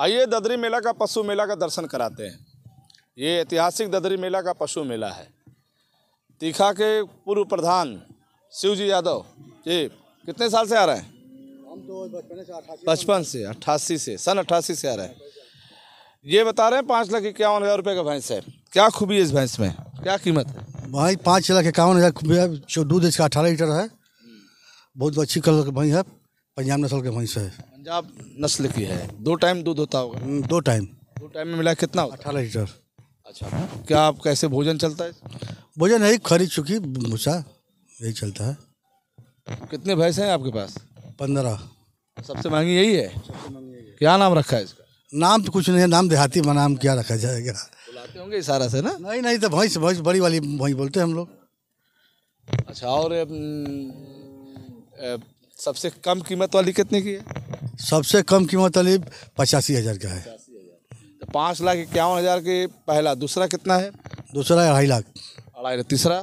आइए ददरी मेला का पशु मेला का दर्शन कराते हैं ये ऐतिहासिक ददरी मेला का पशु मेला है तीखा के पूर्व प्रधान शिव जी यादव जी कितने साल से आ रहे हैं हम तो बचपन से अट्ठासी से सन अट्ठासी से आ रहे हैं ये बता रहे हैं पाँच लाख इक्यावन हज़ार रुपये का भैंस है क्या खूबी है इस भैंस में क्या कीमत है भाई पाँच लाख इक्यावन हज़ार खूबी है जो दूध इसका अठारह लीटर है बहुत अच्छी कलर का भैंस है पंजाब नस्ल के भैंस है पंजाब नस्ल की है दो टाइम दूध होता होगा हम्म, दो टाइम दो टाइम में मिला कितना अठारह लीटर अच्छा क्या आप कैसे भोजन चलता है भोजन है खरीद चुकी भूसा यही चलता है कितने भैंस हैं आपके पास पंद्रह सबसे महंगी यही है क्या नाम रखा है इसका नाम तो कुछ नहीं है नाम देहाती में नाम क्या रखा जाएगा बुलाते होंगे इशारा से ना नहीं नहीं तो भैंस भैंस बड़ी वाली भैंस बोलते हैं हम लोग अच्छा और सबसे कम कीमत वाली कितने की है सबसे कम कीमत वाली पचासी हज़ार का है तो पाँच लाख इक्यावन हज़ार के पहला दूसरा कितना है दूसरा अढ़ाई लाख अढ़ाई लाख तीसरा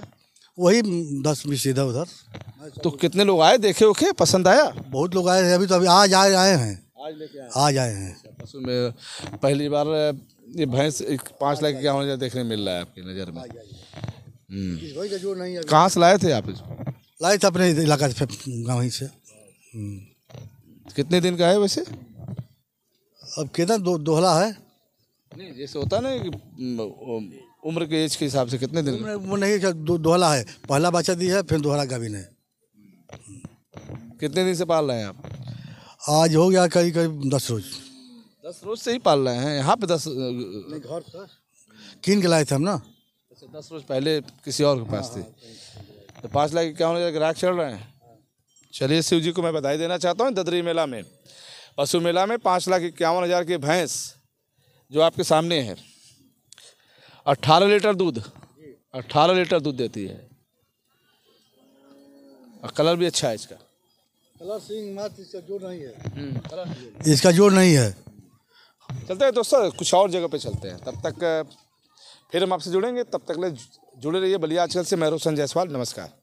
वही दस बीस इधर उधर तो कितने लोग आए देखे ओके पसंद आया बहुत लोग आए हैं अभी तो अभी आज आए आए हैं आज आए आज आए हैं अच्छा, पशु में पहली बार ये भैंस पाँच लाख क्या हज़ार देखने मिल रहा है आपकी नज़र में हम्म। तो कहाँ से लाए थे आप इसको लाए थे अपने इलाका से गाँव ही से हम्म। कितने दिन का है वैसे अब कितना दो, दोहला है नहीं जैसे होता ना कि उम्र के एज के हिसाब से कितने दिन वो नहीं दो, दोहला है पहला बच्चा दिया है फिर दोहरा का भी नहीं कितने दिन से पाल रहे हैं आप आज हो गया करीब करीब दस रोज दस रोज से ही पाल रहे हैं यहाँ पे दस घर कीन के लाए थे हम ना अच्छा, दस रोज पहले किसी और के पास थे हाँ, हाँ। तो पाँच लाख क्या होने ग्राहक चल रहे हैं चलिए शिव जी को मैं बधाई देना चाहता हूँ ददरी मेला में पशु मेला में पाँच लाख इक्यावन हज़ार की भैंस जो आपके सामने है अट्ठारह लीटर दूध अट्ठारह लीटर दूध देती है और कलर भी अच्छा है इसका कलर सिंह मात्र इसका जोर हम्म। नहीं है इसका जोर नहीं है चलते हैं दोस्तों कुछ और जगह पे चलते हैं तब तक फिर हम आपसे जुड़ेंगे तब तक ले जुड़े रहिए बलिया आजकल से मैं रोशन जायसवाल नमस्कार